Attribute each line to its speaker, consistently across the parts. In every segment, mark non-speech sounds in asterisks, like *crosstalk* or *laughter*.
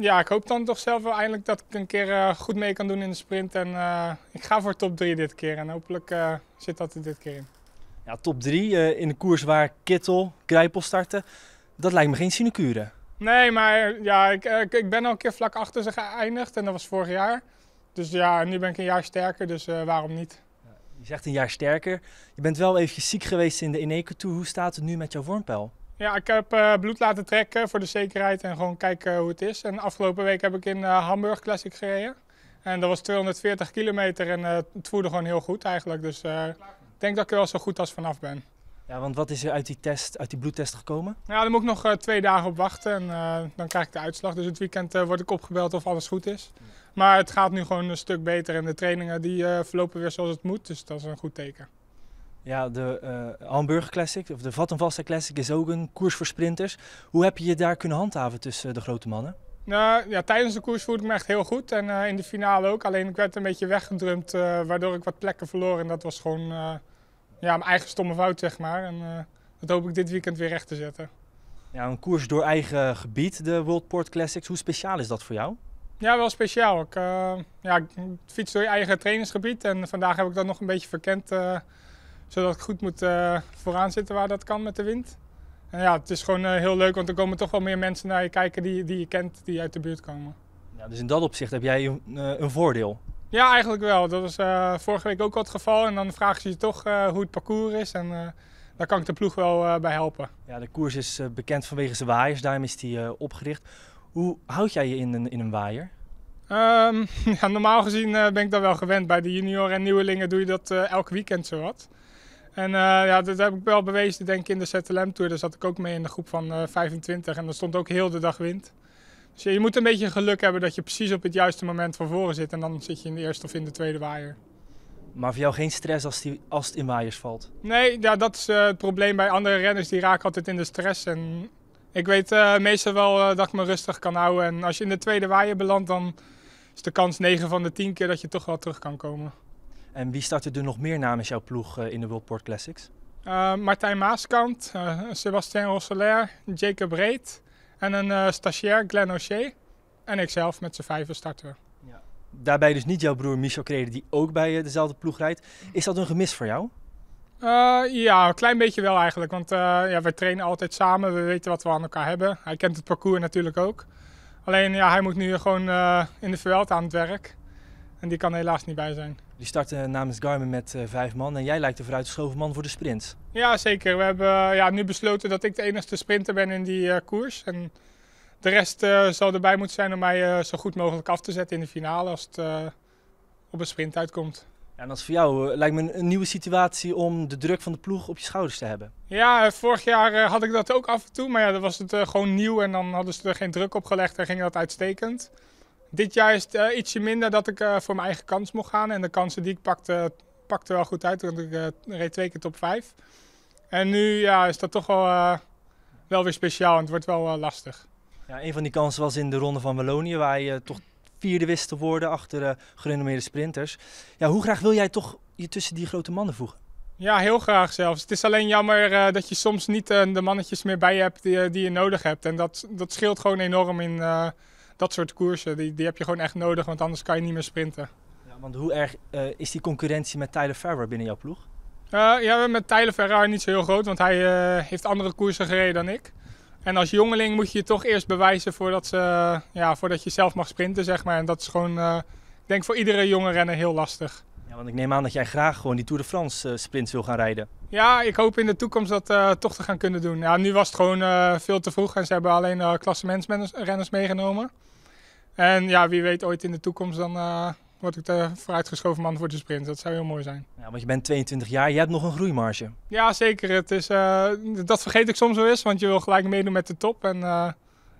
Speaker 1: Ja, ik hoop dan toch zelf wel eindelijk dat ik een keer eh, goed mee kan doen in de sprint. En eh, ik ga voor top 3 dit keer en hopelijk eh, zit dat er dit keer in.
Speaker 2: Ja, top 3 in de koers waar Kittel, Grijpel starten, dat lijkt me geen sinecure.
Speaker 1: Nee, maar ja, ik, ik, ben al een keer vlak achter ze geëindigd en dat was vorig jaar. Dus ja, nu ben ik een jaar sterker, dus waarom niet?
Speaker 2: Je zegt een jaar sterker. Je bent wel eventjes ziek geweest in de Eneco Tour. Hoe staat het nu met jouw vormpeil?
Speaker 1: Ja, ik heb eh, bloed laten trekken voor de zekerheid en gewoon kijken hoe het is. En afgelopen week heb ik in eh, Hamburg Classic gereden. En dat was 240 kilometer en eh, het voelde gewoon heel goed eigenlijk. Dus ik denk dat ik er wel zo goed als
Speaker 2: vanaf ben. Ja, want wat is er uit die, test, uit die bloedtest gekomen?
Speaker 1: Ja, dan moet ik nog twee dagen op wachten en dan krijg ik de uitslag. Dus het weekend word ik opgebeld of alles goed is. Maar het gaat nu gewoon een stuk beter en de trainingen die verlopen weer zoals het moet. Dus dat is een goed teken.
Speaker 2: Ja, de uh, Hamburg Classic of de Vattenvasta Classic is ook een koers voor sprinters. Hoe heb je je daar kunnen handhaven tussen eh, de grote mannen?
Speaker 1: Nou ja, tijdens de koers voelde ik me echt heel goed en eh, in de finale ook. Alleen ik werd een beetje weggedrumd, waardoor ik wat plekken verloor. En dat was gewoon ja, mijn eigen stomme fout, zeg maar. En dat hoop ik dit weekend weer recht te zetten.
Speaker 2: Ja, een koers door eigen gebied, de Worldport Classics. Hoe speciaal is dat voor jou?
Speaker 1: Ja, wel speciaal. Ik, ja, ik fiets door je eigen trainingsgebied en vandaag heb ik dat nog een beetje verkend zodat ik goed moet eh, vooraan zitten waar dat kan met de wind. En ja, het is gewoon eh, heel leuk, want er komen toch wel meer mensen naar je kijken die, die je kent, die uit de buurt komen.
Speaker 2: Ja, dus in dat opzicht heb jij een, eh, een voordeel?
Speaker 1: Ja, eigenlijk wel. Dat was vorige week ook al het geval. En dan vragen ze je toch hoe het
Speaker 2: parcours is. En daar kan ik de ploeg wel bij helpen. Ja, de koers is bekend vanwege zijn waaiers. Daarom is die opgericht. Hoe houd jij je in een, in een waaier? Ehm, *laughs*
Speaker 1: ja, normaal gezien ben ik dat wel gewend. Bij de junior en nieuwelingen doe je dat elk weekend zowat. En eh, ja, dat heb ik wel bewezen, denk in de ZLM Tour. Daar zat ik ook mee in de groep van 25 eh, en er stond ook heel de dag wind. Dus je, moet een beetje geluk hebben dat je precies op het juiste moment van voren zit. En dan zit je in de eerste of in de tweede waaier.
Speaker 2: Maar voor jou geen stress als, die, als het in waaiers valt?
Speaker 1: Nee, ja, dat is eh, het probleem bij andere renners. Die raken altijd in de stress. En ik weet meestal wel dat ik me rustig kan houden. En als je in de tweede waaier belandt, dan is de kans 9
Speaker 2: van de 10 keer dat je toch wel terug kan komen. En wie startte er nog meer namens jouw ploeg eh, in de Worldport Classics?
Speaker 1: Eh, Martijn Maaskant, uh, eh, Sebastien Rosselaer, Jacob Reed en een uh, stagiair, Glenn O'Shea. En ikzelf met z'n vijven starten we. Ja.
Speaker 2: Daarbij dus niet jouw broer Michel Krede, die ook bij dezelfde ploeg rijdt. Is dat een gemis voor jou?
Speaker 1: ja, een klein beetje wel eigenlijk. Want ja, wij trainen altijd samen, we weten wat we aan elkaar hebben. Hij kent het parcours natuurlijk ook. Alleen ja, hij moet nu gewoon in de verweld aan het werk. En die kan helaas niet bij zijn.
Speaker 2: Die starten namens Garmin met eh, vijf man en jij lijkt de vooruitgeschoven man voor de sprint.
Speaker 1: Ja, zeker. We hebben eh, ja, nu besloten dat ik de enige sprinter ben in die eh, koers. En de rest zal erbij moeten zijn om mij zo goed mogelijk af te zetten in de finale als het op een sprint uitkomt.
Speaker 2: Ja, en dat is voor jou lijkt me een, nieuwe situatie om de druk van de ploeg op je schouders te hebben.
Speaker 1: Ja, vorig jaar had ik dat ook af en toe, maar ja, dan was het gewoon nieuw en dan hadden ze er geen druk op gelegd en ging dat uitstekend. Dit jaar is het eh, ietsje minder dat ik eh, voor mijn eigen kans mocht gaan. En de kansen die ik pakte, pakte wel goed uit. Want ik eh, reed twee keer
Speaker 2: top 5. En nu ja, is dat toch wel, wel weer speciaal. En het wordt wel lastig. Ja, een van die kansen was in de ronde van Wallonië. Waar je toch vierde wist te worden achter gerenommeerde sprinters. Ja, hoe graag wil jij toch je tussen die grote mannen voegen? Ja, heel
Speaker 1: graag zelfs. Het is alleen jammer dat je soms niet de mannetjes meer bij je hebt die, je nodig hebt. En dat, dat scheelt gewoon enorm in, dat soort koersen, die, die heb je gewoon echt nodig, want anders kan je niet meer sprinten. Ja, want hoe erg eh,
Speaker 2: is die concurrentie
Speaker 1: met Tyler Ferrer binnen jouw ploeg? Uh, ja, met Tyler Ferrar niet zo heel groot, want hij eh, heeft andere koersen gereden dan ik. En als jongeling moet je je toch eerst bewijzen voordat, ze, ja, voordat je zelf mag sprinten, zeg maar. En dat is gewoon, ik
Speaker 2: denk voor iedere jonge renner heel lastig. Ja, want ik neem aan dat jij graag gewoon die Tour de France sprint wil gaan rijden.
Speaker 1: Ja, ik hoop in de toekomst dat toch te gaan kunnen doen. Ja, nu was het gewoon veel te vroeg en ze hebben alleen uh, klassementsrenners meegenomen. En ja, wie weet ooit in de toekomst dan eh, word ik de vooruitgeschoven man voor de sprint. Dat zou heel mooi zijn.
Speaker 2: Ja, want je bent 22 jaar, je hebt nog een groeimarge.
Speaker 1: Ja, zeker. Het is, eh, dat vergeet ik soms wel eens, want je wil gelijk meedoen met de top. En eh,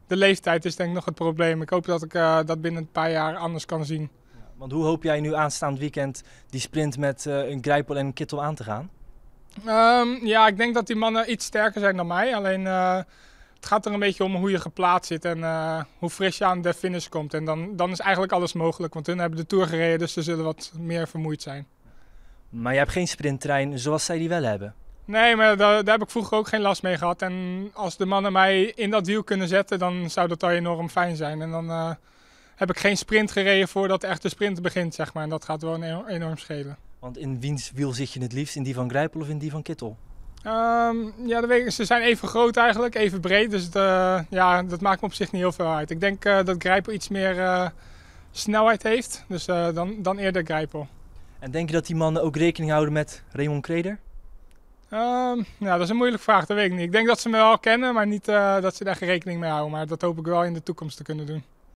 Speaker 2: de leeftijd is denk ik nog het probleem. Ik hoop dat ik dat binnen een paar jaar anders kan zien. Ja, want hoe hoop jij nu aanstaand weekend die sprint met een Grijpel en een Kittel aan te gaan?
Speaker 1: Ehm, ja, ik denk dat die mannen iets sterker zijn dan mij. Alleen het gaat er een beetje om hoe je geplaatst zit en eh, hoe fris je aan de finish komt. En dan, dan is eigenlijk alles mogelijk, want hun hebben de
Speaker 2: Tour gereden, dus ze
Speaker 1: zullen wat meer vermoeid zijn.
Speaker 2: Maar je hebt geen sprinttrein zoals zij die wel hebben?
Speaker 1: Nee, maar daar, daar heb ik vroeger ook geen last mee gehad. En als de mannen mij in dat wiel kunnen zetten, dan zou dat al enorm fijn zijn. En dan eh, heb ik geen sprint gereden voordat echt de sprint begint, zeg maar. En dat gaat wel enorm schelen. Want
Speaker 2: in wiens wiel zit je het liefst? In die van Grijpel of in die van Kittel?
Speaker 1: Ehm, ja, de wegen, ze zijn even groot eigenlijk, even breed. Dus ja, dat maakt me op zich niet heel veel uit. Ik denk eh, dat Grijpel iets meer eh, snelheid heeft. Dus eh, dan, dan eerder Grijpel. En denk je dat die mannen ook rekening houden met Raymond Kreder? Um, dat is een moeilijke vraag, dat weet ik niet. Ik denk dat ze me wel kennen, maar niet dat ze daar geen rekening mee houden. Maar dat hoop ik wel in de toekomst te kunnen doen.